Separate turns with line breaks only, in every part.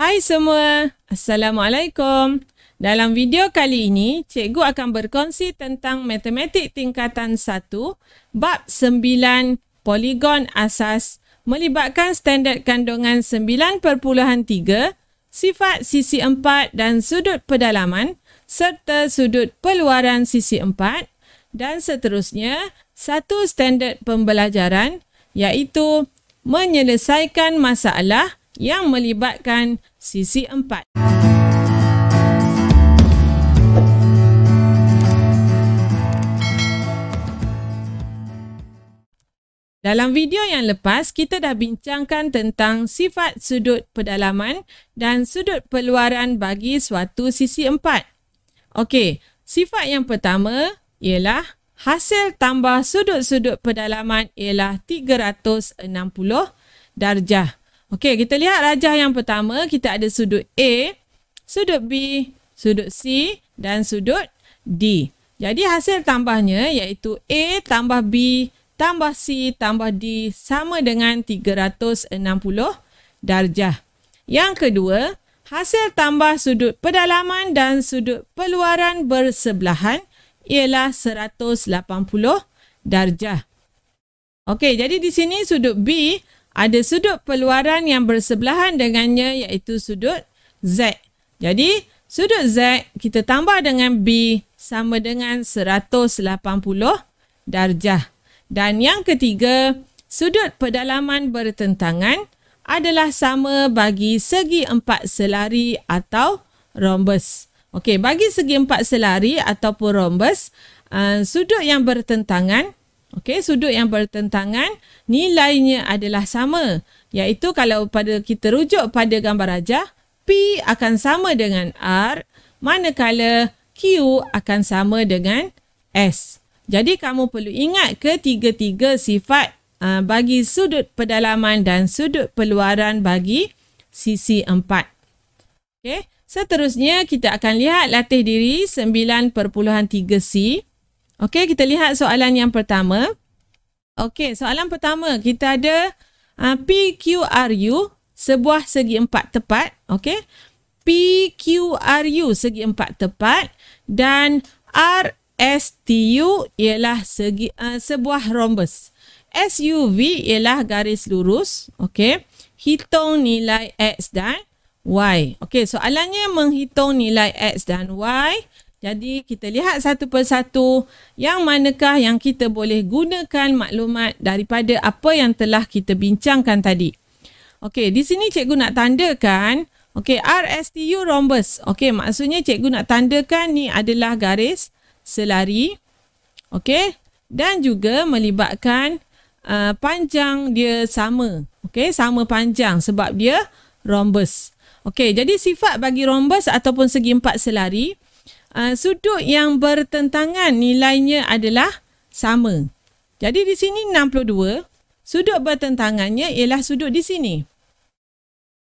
Hai semua, Assalamualaikum. Dalam video kali ini, cikgu akan berkongsi tentang matematik tingkatan 1, bab 9, poligon asas melibatkan standard kandungan 9.3, sifat sisi 4 dan sudut pedalaman serta sudut peluaran sisi 4 dan seterusnya satu standard pembelajaran iaitu menyelesaikan masalah yang melibatkan sisi empat. Dalam video yang lepas, kita dah bincangkan tentang sifat sudut pedalaman dan sudut peluaran bagi suatu sisi empat. Okey, sifat yang pertama ialah hasil tambah sudut-sudut pedalaman ialah 360 darjah. Okey, kita lihat rajah yang pertama. Kita ada sudut A, sudut B, sudut C dan sudut D. Jadi hasil tambahnya iaitu A tambah B tambah C tambah D sama dengan 360 darjah. Yang kedua, hasil tambah sudut pedalaman dan sudut peluaran bersebelahan ialah 180 darjah. Okey, jadi di sini sudut B ada sudut peluaran yang bersebelahan dengannya iaitu sudut Z. Jadi, sudut Z kita tambah dengan B sama dengan 180 darjah. Dan yang ketiga, sudut pedalaman bertentangan adalah sama bagi segi empat selari atau rombus. Okey, bagi segi empat selari ataupun rombus, uh, sudut yang bertentangan Okey, sudut yang bertentangan nilainya adalah sama. Iaitu kalau pada kita rujuk pada gambar rajah, P akan sama dengan R manakala Q akan sama dengan S. Jadi kamu perlu ingat ketiga-tiga sifat uh, bagi sudut pedalaman dan sudut peluaran bagi sisi empat. Okey, seterusnya kita akan lihat latih diri 9.3C. Okey, kita lihat soalan yang pertama. Okey, soalan pertama kita ada uh, ah, PQRU sebuah segi empat tepat. Okey, PQRU segi empat tepat dan RSTU ialah segi uh, sebuah rombus. SUV ialah garis lurus. Okey, hitung nilai x dan y. Okey, soalannya menghitung nilai x dan y jadi kita lihat satu persatu yang manakah yang kita boleh gunakan maklumat daripada apa yang telah kita bincangkan tadi. Okey, di sini cikgu nak tandakan. Okey, RSTU rhombus. Okey, maksudnya cikgu nak tandakan ni adalah garis selari. Okey, dan juga melibatkan uh, panjang dia sama. Okey, sama panjang sebab dia rhombus. Okey, jadi sifat bagi rhombus ataupun segi empat selari uh, sudut yang bertentangan nilainya adalah sama. Jadi di sini 62, sudut bertentangannya ialah sudut di sini.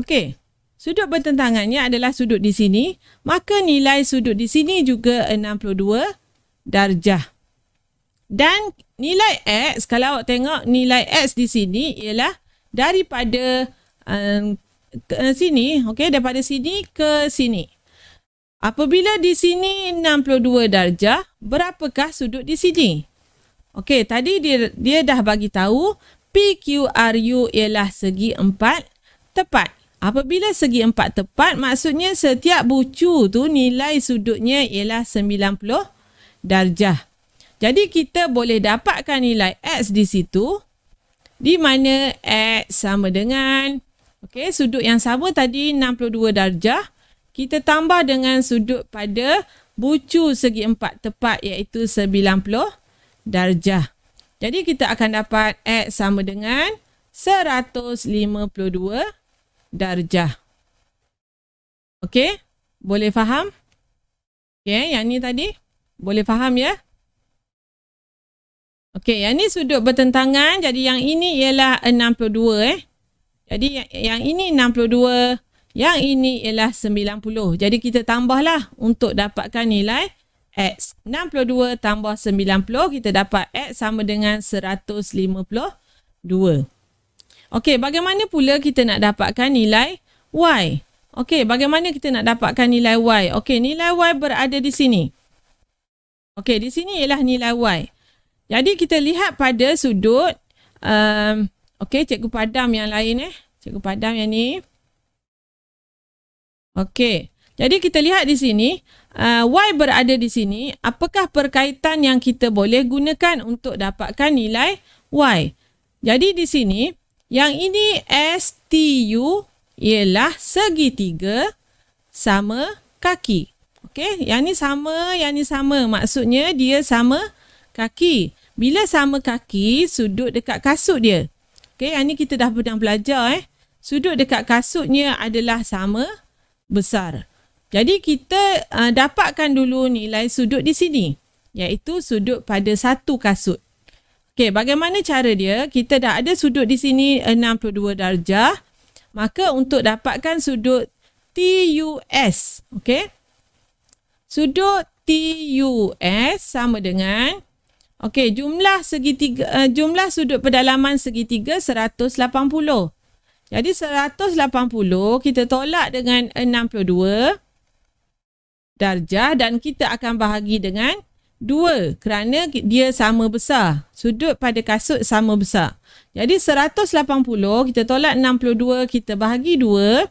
Okey, sudut bertentangannya adalah sudut di sini, maka nilai sudut di sini juga 62 darjah. Dan nilai X, kalau awak tengok nilai X di sini ialah daripada um, ke sini, okey, daripada sini ke sini. Apabila di sini 62 darjah, berapakah sudut di sini? Okey, tadi dia, dia dah bagi tahu PQRU ialah segi 4 tepat. Apabila segi 4 tepat, maksudnya setiap bucu tu nilai sudutnya ialah 90 darjah. Jadi kita boleh dapatkan nilai X di situ. Di mana X sama dengan okay, sudut yang sama tadi 62 darjah kita tambah dengan sudut pada bucu segi empat tepat iaitu 90 darjah. Jadi kita akan dapat X sama dengan 152 darjah. Okey, boleh faham? Okey, yang ni tadi boleh faham ya? Okey, yang ni sudut bertentangan. Jadi yang ini ialah 62 eh. Jadi yang, ini 62 yang ini ialah 90. Jadi kita tambahlah untuk dapatkan nilai X. 62 tambah 90 kita dapat X sama dengan 152. Okey, bagaimana pula kita nak dapatkan nilai Y? Okey, bagaimana kita nak dapatkan nilai Y? Okey, nilai Y berada di sini. Okey, di sini ialah nilai Y. Jadi kita lihat pada sudut um, Okey, cikgu padam yang lain eh. Cikgu padam yang ni. Okey. Jadi kita lihat di sini, uh, Y berada di sini, apakah perkaitan yang kita boleh gunakan untuk dapatkan nilai Y? Jadi di sini, yang ini STU ialah segitiga sama kaki. Okey, yang ini sama, yang ini sama. Maksudnya dia sama kaki. Bila sama kaki, sudut dekat kasut dia. Okey, yang ni kita dah pernah belajar eh. Sudut dekat kasutnya adalah sama besar. Jadi kita uh, dapatkan dulu nilai sudut di sini iaitu sudut pada satu kasut. Okey, bagaimana cara dia? Kita dah ada sudut di sini 62 eh, darjah. Maka untuk dapatkan sudut TUS, okey. Sudut TUS sama dengan okey, jumlah segitiga uh, jumlah sudut pedalaman segitiga 180. Jadi 180 kita tolak dengan 62 darjah dan kita akan bahagi dengan 2 kerana dia sama besar. Sudut pada kasut sama besar. Jadi 180 kita tolak 62 kita bahagi 2.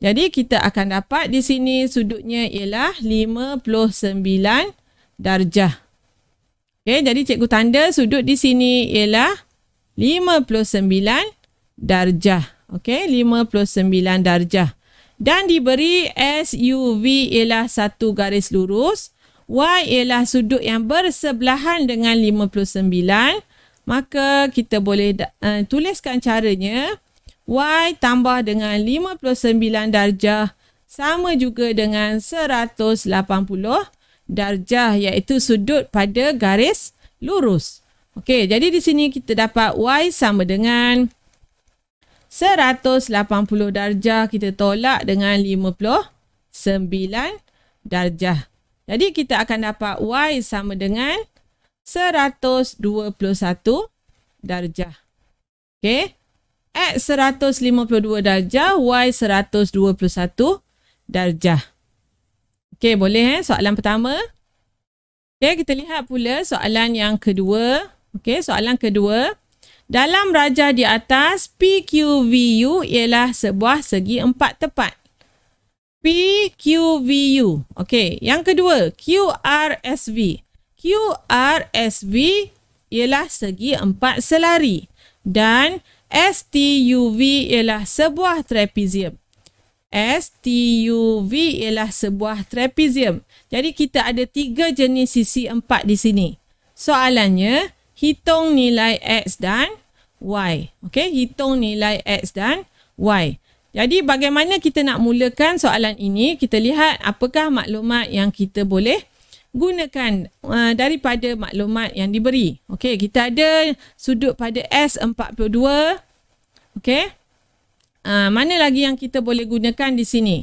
Jadi kita akan dapat di sini sudutnya ialah 59 darjah. Okey, jadi cikgu tanda sudut di sini ialah 59 darjah darjah. Okey, 59 darjah. Dan diberi SUV ialah satu garis lurus. Y ialah sudut yang bersebelahan dengan 59. Maka kita boleh uh, tuliskan caranya. Y tambah dengan 59 darjah sama juga dengan 180 darjah iaitu sudut pada garis lurus. Okey, jadi di sini kita dapat Y sama dengan 180 darjah kita tolak dengan 59 darjah. Jadi kita akan dapat Y sama dengan 121 darjah. Okey. X 152 darjah, Y 121 darjah. Okey, boleh eh soalan pertama. Okey, kita lihat pula soalan yang kedua. Okey, soalan kedua. Dalam raja di atas, PQVU ialah sebuah segi empat tepat. PQVU. Okey, yang kedua, QRSV. QRSV ialah segi empat selari. Dan STUV ialah sebuah trapezium. STUV ialah sebuah trapezium. Jadi kita ada tiga jenis sisi empat di sini. Soalannya, hitung nilai X dan Y. Okey, hitung nilai X dan Y. Jadi bagaimana kita nak mulakan soalan ini? Kita lihat apakah maklumat yang kita boleh gunakan uh, daripada maklumat yang diberi. Okey, kita ada sudut pada S42. Okey. Uh, mana lagi yang kita boleh gunakan di sini?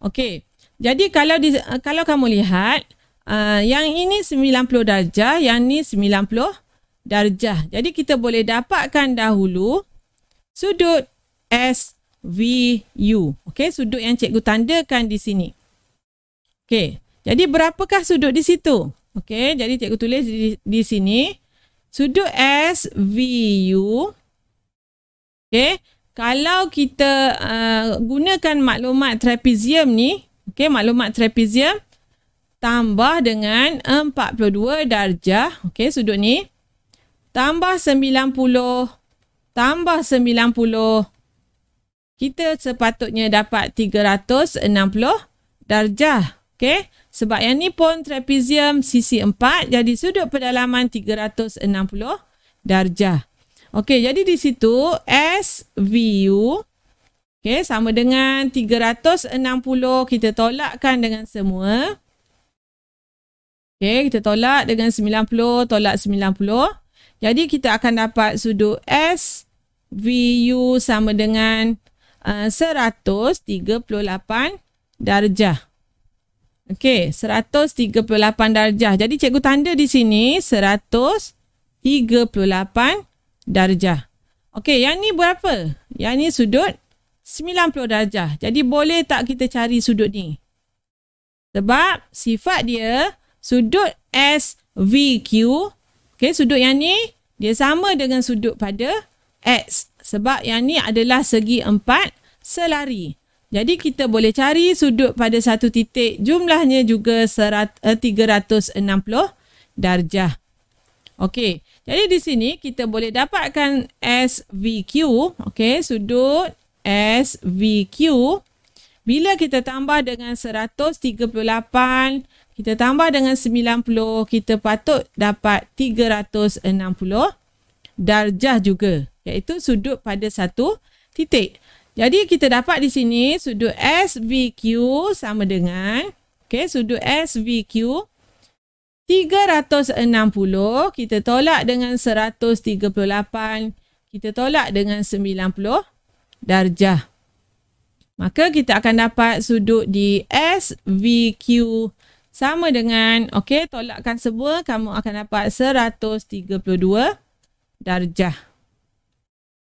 Okey. Jadi kalau di, uh, kalau kamu lihat uh, yang ini 90 darjah, yang ni 90 darjah. Jadi kita boleh dapatkan dahulu sudut SVU. Okey, sudut yang cikgu tandakan di sini. Okey, jadi berapakah sudut di situ? Okey, jadi cikgu tulis di, di sini. Sudut SVU. Okey, kalau kita uh, gunakan maklumat trapezium ni. Okey, maklumat trapezium. Tambah dengan 42 darjah. Okey, sudut ni tambah sembilan puluh, tambah sembilan puluh, kita sepatutnya dapat tiga ratus enam puluh darjah okey sebab yang ni pun trapezium sisi empat, jadi sudut pedalaman tiga ratus enam puluh darjah okey jadi di situ SVU okey sama dengan tiga ratus enam puluh kita tolakkan dengan semua okey kita tolak dengan sembilan puluh, tolak sembilan 90 jadi kita akan dapat sudut S VU sama dengan uh, 138 darjah. Okey, 138 darjah. Jadi cikgu tanda di sini 138 darjah. Okey, yang ni berapa? Yang ni sudut 90 darjah. Jadi boleh tak kita cari sudut ni? Sebab sifat dia sudut SVQ Okey, sudut yang ni dia sama dengan sudut pada X sebab yang ni adalah segi empat selari. Jadi kita boleh cari sudut pada satu titik jumlahnya juga serat, eh, 360 darjah. Okey, jadi di sini kita boleh dapatkan SVQ. Okey, sudut SVQ. Bila kita tambah dengan 138 darjah. Kita tambah dengan 90, kita patut dapat 360 darjah juga. Iaitu sudut pada satu titik. Jadi kita dapat di sini sudut SVQ sama dengan okay, sudut SVQ 360 kita tolak dengan 138 kita tolak dengan 90 darjah. Maka kita akan dapat sudut di SVQ sama dengan, okey, tolakkan semua, kamu akan dapat 132 darjah.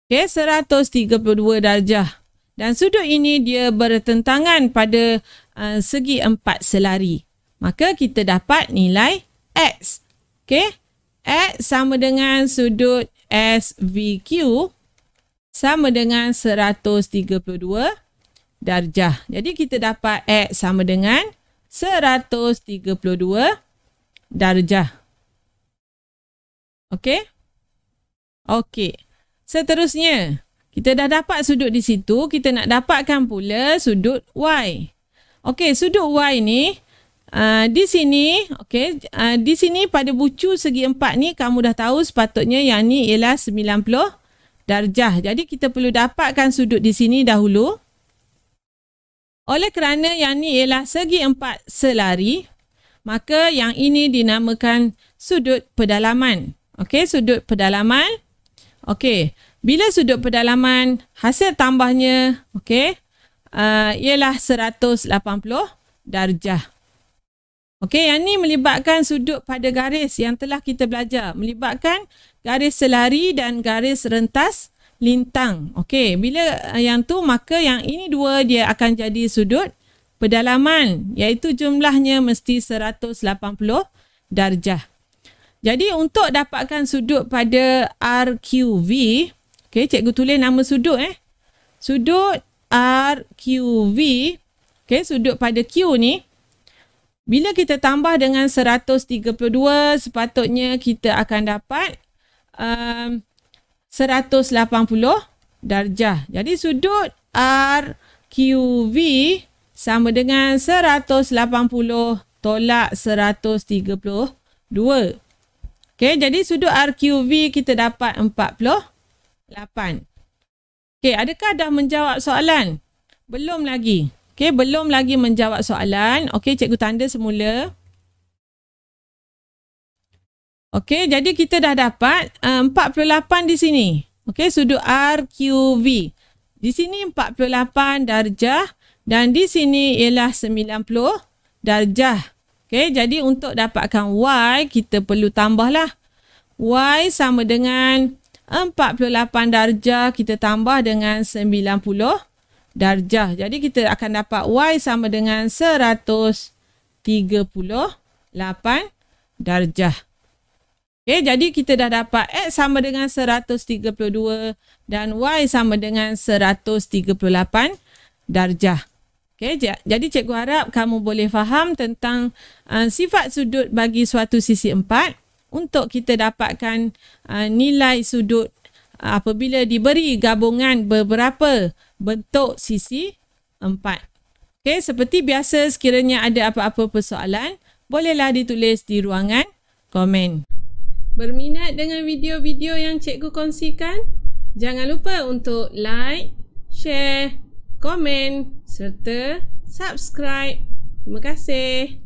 Okey, 132 darjah. Dan sudut ini dia bertentangan pada uh, segi empat selari. Maka kita dapat nilai X. Okey, X sama dengan sudut SVQ sama dengan 132 darjah. Jadi kita dapat X sama dengan 132 darjah. Okey. Okey. Seterusnya, kita dah dapat sudut di situ, kita nak dapatkan pula sudut Y. Okey, sudut Y ni Uh, di sini, okay, uh, ah, di sini pada bucu segi empat ni kamu dah tahu sepatutnya yang ni ialah 90 darjah. Jadi kita perlu dapatkan sudut di sini dahulu. Oleh kerana yang ini ialah segi empat selari, maka yang ini dinamakan sudut pedalaman. Okey, sudut pedalaman. Okey, bila sudut pedalaman, hasil tambahnya, okay, uh, ialah 180 darjah. Okey, yang ini melibatkan sudut pada garis yang telah kita belajar. Melibatkan garis selari dan garis rentas lintang. Okey, bila yang tu maka yang ini dua dia akan jadi sudut pedalaman iaitu jumlahnya mesti 180 darjah. Jadi untuk dapatkan sudut pada RQV, okey cikgu tulis nama sudut eh. Sudut RQV, okey sudut pada Q ni bila kita tambah dengan 132 sepatutnya kita akan dapat um, 180 darjah. Jadi sudut RQV sama dengan 180 tolak 132. Okey, jadi sudut RQV kita dapat 48. Okey, adakah dah menjawab soalan? Belum lagi. Okey, belum lagi menjawab soalan. Okey, cikgu tanda semula. Okey, jadi kita dah dapat eh, uh, 48 di sini. Okey, sudut RQV. Di sini 48 darjah dan di sini ialah 90 darjah. Okey, jadi untuk dapatkan Y, kita perlu tambahlah. Y sama dengan 48 darjah kita tambah dengan 90 darjah. Jadi kita akan dapat Y sama dengan 138 darjah. Okay, jadi kita dah dapat X sama dengan 132 dan Y sama dengan 138 darjah. Okay, jadi cikgu harap kamu boleh faham tentang uh, sifat sudut bagi suatu sisi empat untuk kita dapatkan uh, nilai sudut uh, apabila diberi gabungan beberapa bentuk sisi empat. Okay, seperti biasa sekiranya ada apa-apa persoalan, bolehlah ditulis di ruangan komen. Berminat dengan video-video yang cikgu kongsikan? Jangan lupa untuk like, share, komen serta subscribe. Terima kasih.